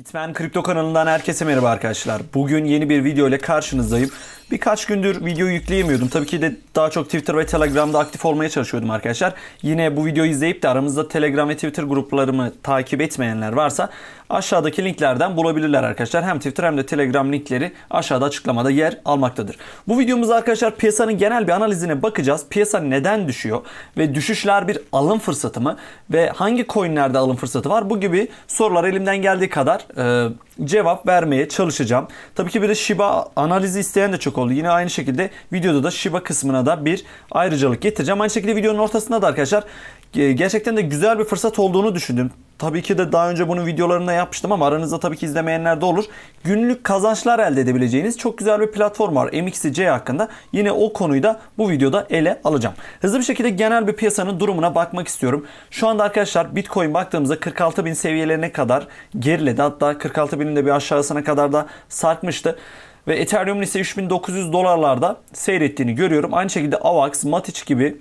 Bitmen Kripto kanalından herkese merhaba arkadaşlar. Bugün yeni bir video ile karşınızdayım. Birkaç gündür video yükleyemiyordum. Tabii ki de daha çok Twitter ve Telegram'da aktif olmaya çalışıyordum arkadaşlar. Yine bu videoyu izleyip de aramızda Telegram ve Twitter gruplarımı takip etmeyenler varsa aşağıdaki linklerden bulabilirler arkadaşlar. Hem Twitter hem de Telegram linkleri aşağıda açıklamada yer almaktadır. Bu videomuzda arkadaşlar piyasanın genel bir analizine bakacağız. Piyasa neden düşüyor ve düşüşler bir alım fırsatı mı ve hangi coinlerde alım fırsatı var? Bu gibi sorular elimden geldiği kadar e, cevap vermeye çalışacağım. Tabii ki bir de Shiba analizi isteyen de çok oldu. Yine aynı şekilde videoda da Shiba kısmına da bir ayrıcalık getireceğim. Aynı şekilde videonun ortasında da arkadaşlar e, gerçekten de güzel bir fırsat olduğunu düşündüm. Tabii ki de daha önce bunun videolarını da yapmıştım ama aranızda tabii ki izlemeyenler de olur. Günlük kazançlar elde edebileceğiniz çok güzel bir platform var MXC hakkında. Yine o konuyu da bu videoda ele alacağım. Hızlı bir şekilde genel bir piyasanın durumuna bakmak istiyorum. Şu anda arkadaşlar Bitcoin baktığımızda 46.000 seviyelerine kadar geriledi. Hatta 46.000'in de bir aşağısına kadar da sarkmıştı ve Ethereum'un ise 3900 dolarlarda seyrettiğini görüyorum. Aynı şekilde AVAX, Matic gibi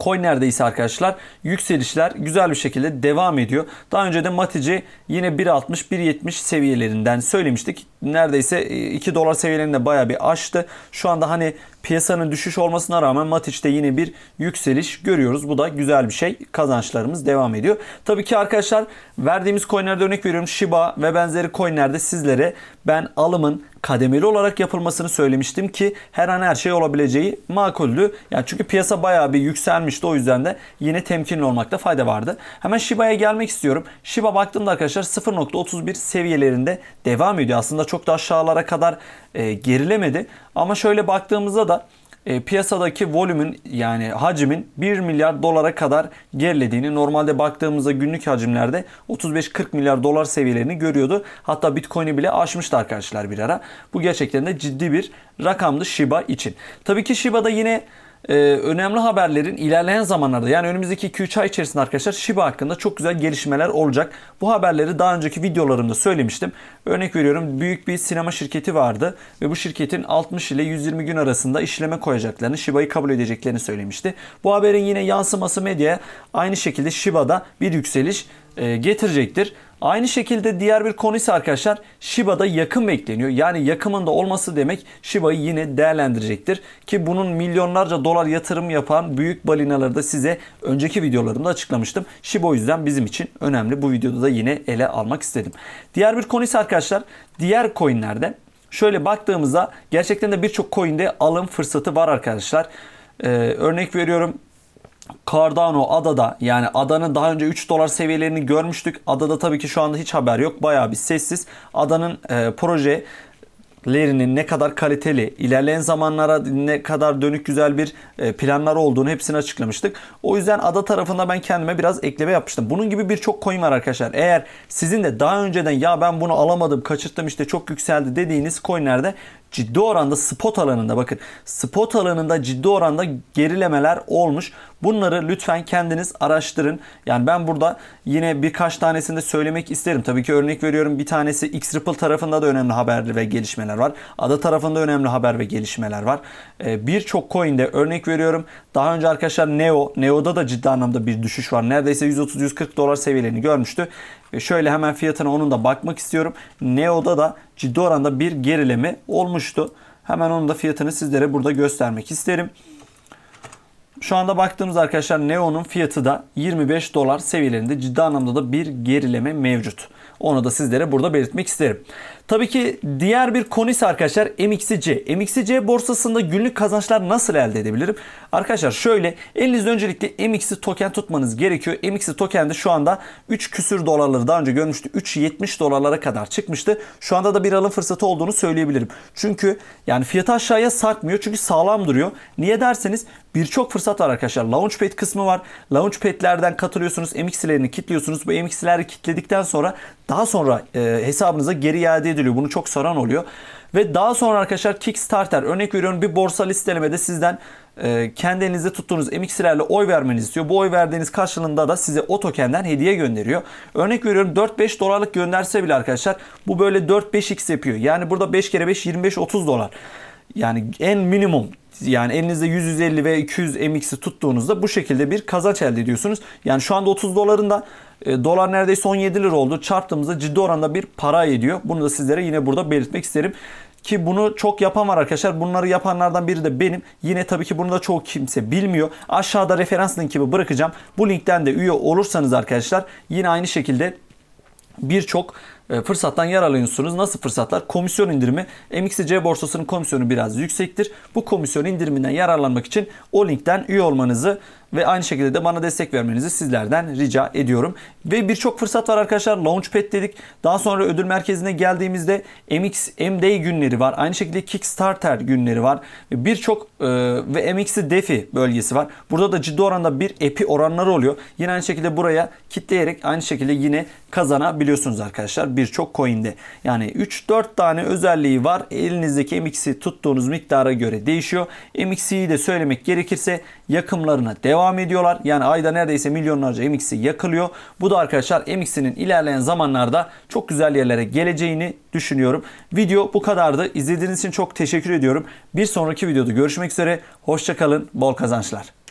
Coin neredeyse arkadaşlar yükselişler güzel bir şekilde devam ediyor. Daha önce de Matici yine 1.60 1.70 seviyelerinden söylemiştik. Neredeyse 2 e, dolar seviyelerinde baya bir aştı. Şu anda hani piyasanın düşüş olmasına rağmen Matiç'te yine bir yükseliş görüyoruz. Bu da güzel bir şey. Kazançlarımız devam ediyor. Tabii ki arkadaşlar verdiğimiz coinlerde örnek veriyorum Shiba ve benzeri coinlerde sizlere ben alımın kademeli olarak yapılmasını söylemiştim ki her an her şey olabileceği makuldü. Yani çünkü piyasa bayağı bir yükselmişti o yüzden de yine temkinli olmakta fayda vardı. Hemen Shiba'ya gelmek istiyorum. Shiba baktığımda arkadaşlar 0.31 seviyelerinde devam ediyor. Aslında çok da aşağılara kadar e, gerilemedi. Ama şöyle baktığımızda da e, piyasadaki volümün yani hacmin 1 milyar dolara kadar gerilediğini normalde baktığımızda günlük hacimlerde 35-40 milyar dolar seviyelerini görüyordu. Hatta Bitcoin'i bile aşmıştı arkadaşlar bir ara. Bu gerçekten de ciddi bir rakamdı Shiba için. Tabii ki Shiba'da yine e, önemli haberlerin ilerleyen zamanlarda yani önümüzdeki 2-3 ay içerisinde arkadaşlar Shiba hakkında çok güzel gelişmeler olacak. Bu haberleri daha önceki videolarımda söylemiştim. Örnek veriyorum büyük bir sinema şirketi vardı ve bu şirketin 60 ile 120 gün arasında işleme koyacaklarını, Shiba'yı kabul edeceklerini söylemişti. Bu haberin yine yansıması medyaya aynı şekilde Shiba'da bir yükseliş e, getirecektir. Aynı şekilde diğer bir konu ise arkadaşlar Shiba'da yakın bekleniyor. Yani yakımında olması demek Shiba'yı yine değerlendirecektir. Ki bunun milyonlarca dolar yatırım yapan büyük balinaları da size önceki videolarımda açıklamıştım. Shiba o yüzden bizim için önemli. Bu videoda da yine ele almak istedim. Diğer bir konu ise arkadaşlar diğer coinlerde şöyle baktığımızda gerçekten de birçok coin'de alım fırsatı var arkadaşlar. Ee, örnek veriyorum Cardano adada yani adanın daha önce 3 dolar seviyelerini görmüştük. Adada tabii ki şu anda hiç haber yok. Bayağı bir sessiz. Adanın e, proje lerinin ne kadar kaliteli, ilerleyen zamanlara ne kadar dönük güzel bir e, planlar olduğunu hepsini açıklamıştık. O yüzden ada tarafında ben kendime biraz ekleme yapmıştım. Bunun gibi birçok coin var arkadaşlar. Eğer sizin de daha önceden ya ben bunu alamadım, kaçırttım işte çok yükseldi dediğiniz coinlerde ciddi oranda spot alanında bakın spot alanında ciddi oranda gerilemeler olmuş. Bunları lütfen kendiniz araştırın. Yani ben burada yine birkaç tanesini de söylemek isterim. Tabii ki örnek veriyorum bir tanesi X Ripple tarafında da önemli haberli ve gelişmeler var. Ada tarafında önemli haber ve gelişmeler var. Ee, birçok coin'de örnek veriyorum daha önce arkadaşlar Neo, Neo'da da ciddi anlamda bir düşüş var. Neredeyse 130-140 dolar seviyelerini görmüştü. E, şöyle hemen fiyatına onun da bakmak istiyorum. Neo'da da ciddi oranda bir gerileme olmuştu. Hemen onun da fiyatını sizlere burada göstermek isterim. Şu anda baktığımız arkadaşlar Neo'nun fiyatı da 25 dolar seviyelerinde ciddi anlamda da bir gerileme mevcut. Onu da sizlere burada belirtmek isterim. Tabii ki diğer bir konu ise arkadaşlar MXC. MXC borsasında günlük kazançlar nasıl elde edebilirim? Arkadaşlar şöyle elinizde öncelikle MX'i token tutmanız gerekiyor. MX'i token de şu anda 3 küsür dolarları daha önce görmüştü. 3.70 dolarlara kadar çıkmıştı. Şu anda da bir alım fırsatı olduğunu söyleyebilirim. Çünkü yani fiyatı aşağıya sarkmıyor. Çünkü sağlam duruyor. Niye derseniz birçok fırsat var arkadaşlar. Launchpad kısmı var. Launchpad'lerden katılıyorsunuz. MX'lerini kilitliyorsunuz. Bu MX'leri kilitledikten sonra daha sonra e, hesabınıza geri iade ediliyor. Bunu çok saran oluyor. Ve daha sonra arkadaşlar Kickstarter örnek veriyorum bir borsa listelemede sizden e, kendi elinizde tuttuğunuz MX'lerle oy vermenizi istiyor. Bu oy verdiğiniz karşılığında da size o tokenden hediye gönderiyor. Örnek veriyorum 4-5 dolarlık gönderse bile arkadaşlar bu böyle 4-5x yapıyor. Yani burada 5 kere 5 25-30 dolar. Yani en minimum yani elinizde 150 ve 200 MX'i tuttuğunuzda bu şekilde bir kazanç elde ediyorsunuz. Yani şu anda 30 dolarında. E, dolar neredeyse 17 lira oldu. Çarptığımızda ciddi oranda bir para ediyor. Bunu da sizlere yine burada belirtmek isterim ki bunu çok yapan var arkadaşlar. Bunları yapanlardan biri de benim. Yine tabii ki bunu da çoğu kimse bilmiyor. Aşağıda referans linkimi bırakacağım. Bu linkten de üye olursanız arkadaşlar yine aynı şekilde birçok e, fırsattan yararlanıyorsunuz. Nasıl fırsatlar? Komisyon indirimi. MXC borsasının komisyonu biraz yüksektir. Bu komisyon indiriminden yararlanmak için o linkten üye olmanızı ve aynı şekilde de bana destek vermenizi sizlerden rica ediyorum. Ve birçok fırsat var arkadaşlar. Launchpad dedik. Daha sonra ödül merkezine geldiğimizde MX MD günleri var. Aynı şekilde Kickstarter günleri var. Birçok e, ve MX'i DeFi bölgesi var. Burada da ciddi oranda bir epi oranları oluyor. Yine aynı şekilde buraya kitleyerek aynı şekilde yine kazanabiliyorsunuz arkadaşlar var birçok coin'de. Yani 3-4 tane özelliği var. Elinizdeki MX'i tuttuğunuz miktara göre değişiyor. MX'i de söylemek gerekirse yakımlarına devam ediyorlar. Yani ayda neredeyse milyonlarca MX'i yakılıyor. Bu da arkadaşlar MX'inin ilerleyen zamanlarda çok güzel yerlere geleceğini düşünüyorum. Video bu kadardı. İzlediğiniz için çok teşekkür ediyorum. Bir sonraki videoda görüşmek üzere. Hoşçakalın. Bol kazançlar.